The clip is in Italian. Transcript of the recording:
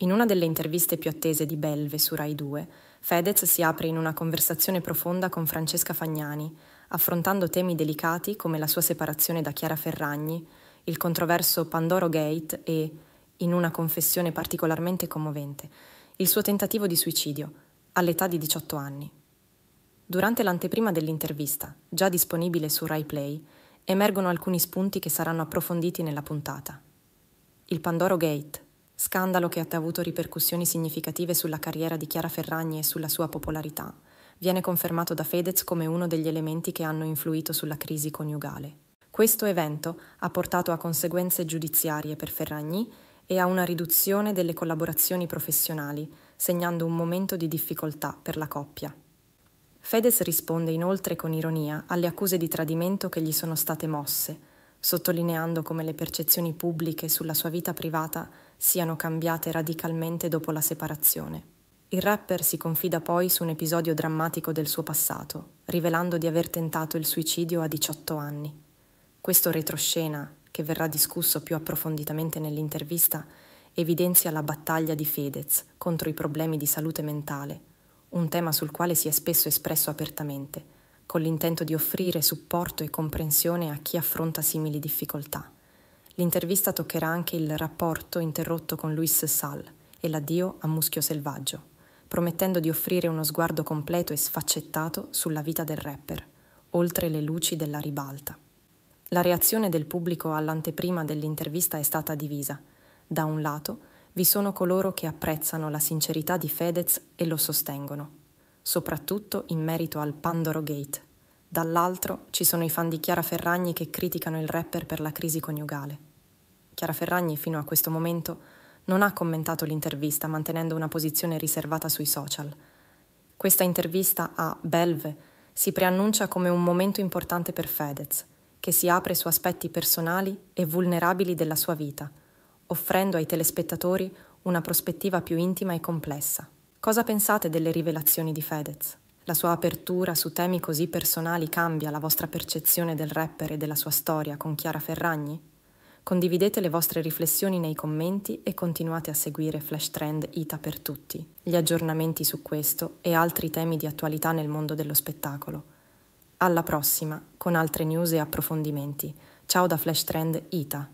In una delle interviste più attese di Belve su Rai 2, Fedez si apre in una conversazione profonda con Francesca Fagnani, affrontando temi delicati come la sua separazione da Chiara Ferragni, il controverso Pandoro Gate e, in una confessione particolarmente commovente, il suo tentativo di suicidio, all'età di 18 anni. Durante l'anteprima dell'intervista, già disponibile su Rai Play, emergono alcuni spunti che saranno approfonditi nella puntata. Il Pandoro Gate Scandalo che ha avuto ripercussioni significative sulla carriera di Chiara Ferragni e sulla sua popolarità. Viene confermato da Fedez come uno degli elementi che hanno influito sulla crisi coniugale. Questo evento ha portato a conseguenze giudiziarie per Ferragni e a una riduzione delle collaborazioni professionali, segnando un momento di difficoltà per la coppia. Fedez risponde inoltre con ironia alle accuse di tradimento che gli sono state mosse, sottolineando come le percezioni pubbliche sulla sua vita privata siano cambiate radicalmente dopo la separazione. Il rapper si confida poi su un episodio drammatico del suo passato, rivelando di aver tentato il suicidio a 18 anni. Questo retroscena, che verrà discusso più approfonditamente nell'intervista, evidenzia la battaglia di Fedez contro i problemi di salute mentale, un tema sul quale si è spesso espresso apertamente, con l'intento di offrire supporto e comprensione a chi affronta simili difficoltà. L'intervista toccherà anche il rapporto interrotto con Luis Sal e l'addio a Muschio Selvaggio, promettendo di offrire uno sguardo completo e sfaccettato sulla vita del rapper, oltre le luci della ribalta. La reazione del pubblico all'anteprima dell'intervista è stata divisa. Da un lato, vi sono coloro che apprezzano la sincerità di Fedez e lo sostengono, soprattutto in merito al Pandoro Gate, Dall'altro ci sono i fan di Chiara Ferragni che criticano il rapper per la crisi coniugale. Chiara Ferragni fino a questo momento non ha commentato l'intervista mantenendo una posizione riservata sui social. Questa intervista a Belve si preannuncia come un momento importante per Fedez, che si apre su aspetti personali e vulnerabili della sua vita, offrendo ai telespettatori una prospettiva più intima e complessa. Cosa pensate delle rivelazioni di Fedez? La sua apertura su temi così personali cambia la vostra percezione del rapper e della sua storia con Chiara Ferragni? Condividete le vostre riflessioni nei commenti e continuate a seguire Flash Trend Ita per tutti, gli aggiornamenti su questo e altri temi di attualità nel mondo dello spettacolo. Alla prossima, con altre news e approfondimenti. Ciao da Flash Trend Ita.